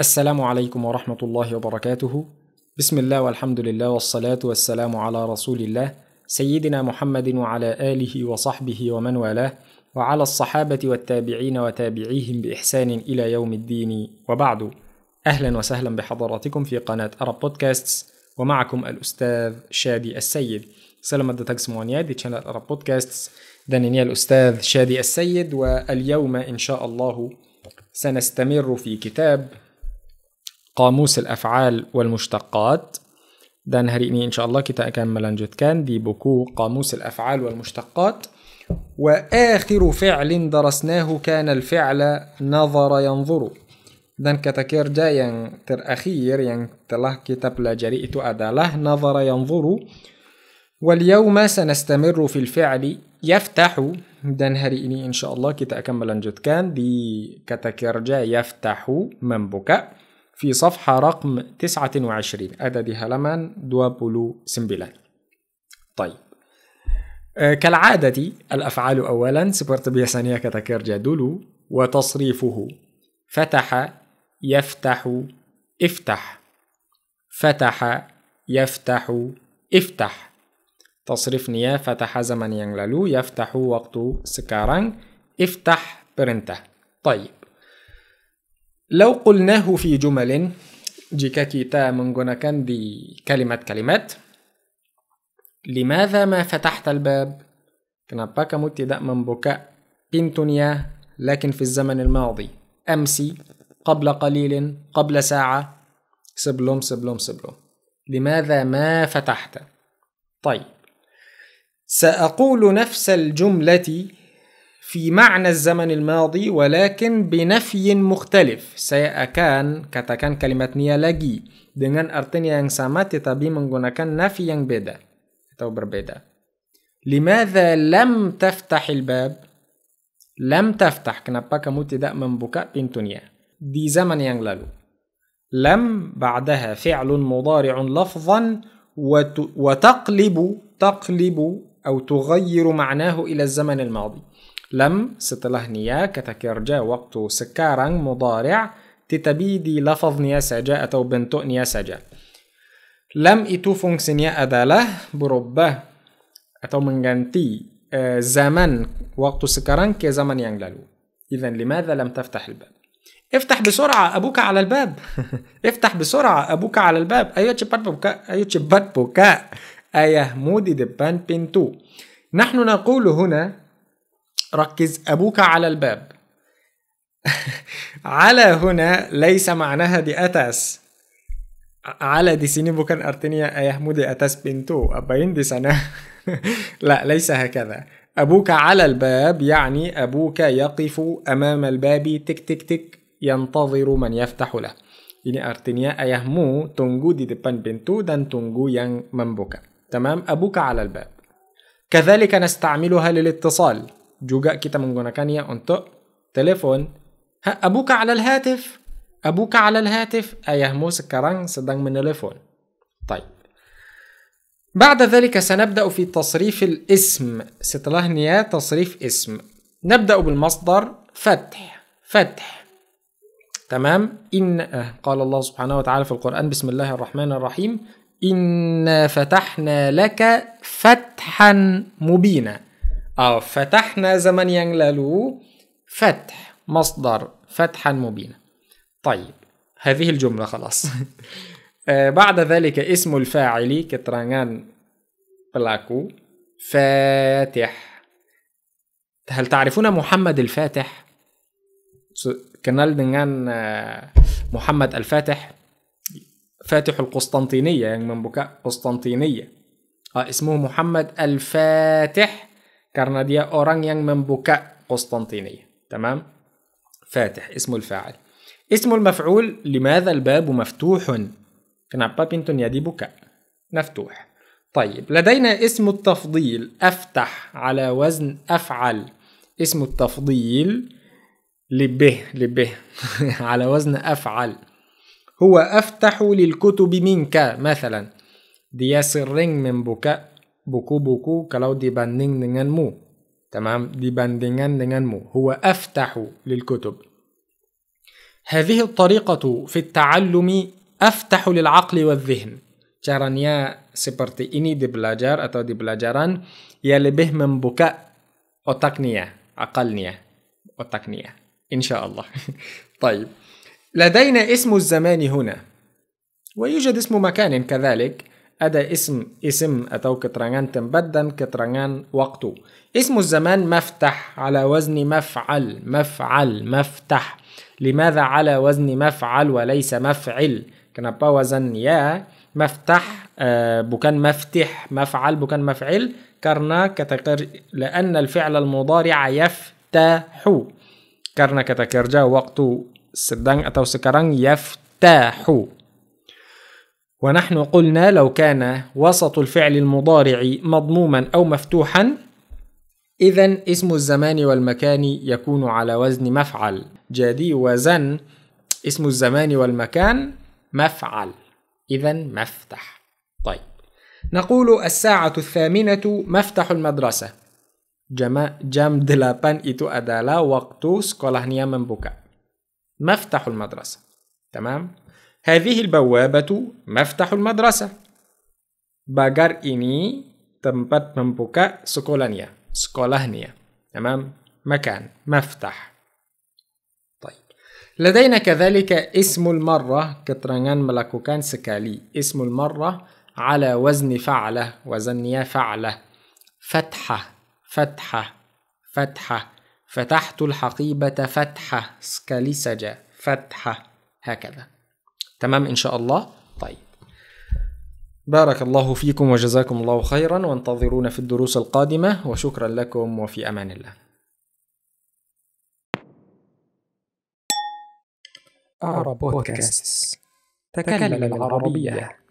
السلام عليكم ورحمة الله وبركاته بسم الله والحمد لله والصلاة والسلام على رسول الله سيدنا محمد وعلى آله وصحبه ومن والاه وعلى الصحابة والتابعين وتابعيهم بإحسان إلى يوم الدين وبعد أهلا وسهلا بحضراتكم في قناة أرب بودكاستس ومعكم الأستاذ شادي السيد سلام ده تجسموانيا دي تشانل أرب بودكاستس دانينيا الأستاذ شادي السيد واليوم إن شاء الله سنستمر في كتاب قاموس الأفعال والمشتقات دان هريني إن شاء الله كتا أكمل جد كان دي بوكو قاموس الأفعال والمشتقات وآخر فعل درسناه كان الفعل نظر ينظر دان كتكير ين تر أخير ين تلاه كتاب لجريئة أداله نظر ينظر واليوم سنستمر في الفعل يفتح دان هريني إن شاء الله كتا أكمل جد كان دي كتكير جا يفتح من بكاء في صفحة رقم 29 أددي هلمان دوابولو سمبلان طيب أه كالعادة الأفعال أولا سبرت بيسانية كتكرجة دولو وتصريفه فتح يفتح افتح فتح يفتح افتح تصريف نيا فتح زمن yang يفتح وقت sekarang افتح برنته طيب لو قلناه في جمل جيكا كيتا منغوناكان دي كلمة كلمات لماذا ما فتحت الباب؟ كنا باكا موتي دا من بكاء بنتونيا لكن في الزمن الماضي أمسي قبل قليل قبل ساعة سبلوم سبلوم سبلوم لماذا ما فتحت؟ طيب سأقول نفس الجملة في معنى الزمن الماضي ولكن بنafي مختلif. Saya akan katakan kalimat nia lagi dengan artinya yang sama tetapi menggunakan nafi yang beda atau berbeda. لماذا لم تفتح الباب؟ لم تفتح kenapa kamu tidak membuka pintunya di zaman yang lalu. لم بعدها فعل مضارع لفظا وتقلب تقلب أو تغير معناه إلى الزمن الماضي لم setelah nia kata kerja waktu sekarang mudari' tetapi di lafaz nia saja atau bentuk nia saja لم itu fungsinya adalah berubah atau mengganti زمن وقت سكران كزمن ينجلو إذا لماذا لم تفتح الباب؟ افتح بسرعة أبوك على الباب افتح بسرعة أبوك على الباب أيوة تشبات بوكا أيوة تشبات بوكا أيه مودي دبان بنتو نحن نقول هنا ركز أبوك على الباب على هنا ليس معناها دي أتاس على دي سيني بوكان أرتينيا دي أتاس بنتو أبين دي سنة لا ليس هكذا أبوك على الباب يعني أبوك يقف أمام الباب تك تك تك ينتظر من يفتح له Ini artinya ayahmu tunggu di depan pintu dan tunggu yang membuka. تمام؟ أبوك على الباب. كذلك نستعملها للاتصال. juga kita menggunakannya untuk telepon. Ha, abuka ala al-hatif. Abuka ala al-hatif. Ayahmu sekarang sedang menelepon. طيب. بعد ذلك سنبدأ في تصريف الاسم. Setelah نيا تصريف اسم. نبدأ بالمصدر فتح. فتح. تمام؟ إن قال الله سبحانه وتعالى في القرآن بسم الله الرحمن الرحيم إنا فتحنا لك فتحا مبينا أو فتحنا زمن ينلالو فتح مصدر فتحا مبينا طيب هذه الجملة خلاص آه، بعد ذلك اسم الفاعل كترانان بلاكو فاتح هل تعرفون محمد الفاتح؟ كنال دنان آه، محمد الفاتح فاتح القسطنطينية يعني من بكاء قسطنطينية آه اسمه محمد الفاتح karena dia orang yang membuka قسطنطينية تمام فاتح اسمه الفاعل اسم المفعول لماذا الباب مفتوح kenapa pintunya dibuka مفتوح طيب لدينا اسم التفضيل أفتح على وزن أفعل اسم التفضيل لبه لبه على وزن أفعل هو أفتح للكتب منك مثلا dia sering membuka buku buku kalau dibanding denganmu تمام dibandingkan denganmu هو أفتح للكتب هذه الطريقة في التعلم أفتح للعقل والذهن caranya seperti ini di belajar atau di pelajaran ya lebih membuka otaknya عقلنا والتقنية إن شاء الله طيب لدينا اسم الزمان هنا ويوجد اسم مكان كذلك ada اسم اسم أو keterangan tempat dan keterangan waktu. اسم الزمان مفتح على وزن مفعل مفعل مفتح لماذا على وزن مفعل وليس مفعل kenapa وزن يا مفتح bukan مفتح مفعل bukan مفعل karena لأن الفعل المضارع يفتح karena kata kerja waktu sedang atau sekarang يفتح ونحن قلنا لو كان وسط الفعل المضارع مضموما أو مفتوحا إذا اسم الزمان والمكان يكون على وزن مفعل جادي وزن اسم الزمان والمكان مفعل إذا مفتح طيب نقول الساعة الثامنة مفتح المدرسة jam, دلابان إتو أدالا وقتو سكولهنيا من membuka. مفتح المدرسة تمام هذه البوابة مفتاح المدرسة Bagar ini tempat membuka سكولانيا سكولانيا تمام مكان مفتاح طيب لدينا كذلك اسم المرة keterangan ملاكوكان سكالي اسم المرة على وزن فعله يا فعله فتحة فتحة فتحة فتحت الحقيبة فتحة سكالي سجا فتحة هكذا تمام إن شاء الله طيب بارك الله فيكم وجزاكم الله خيرا وانتظرونا في الدروس القادمة وشكرا لكم وفي أمان الله أعرب بودكاست تكلم العربية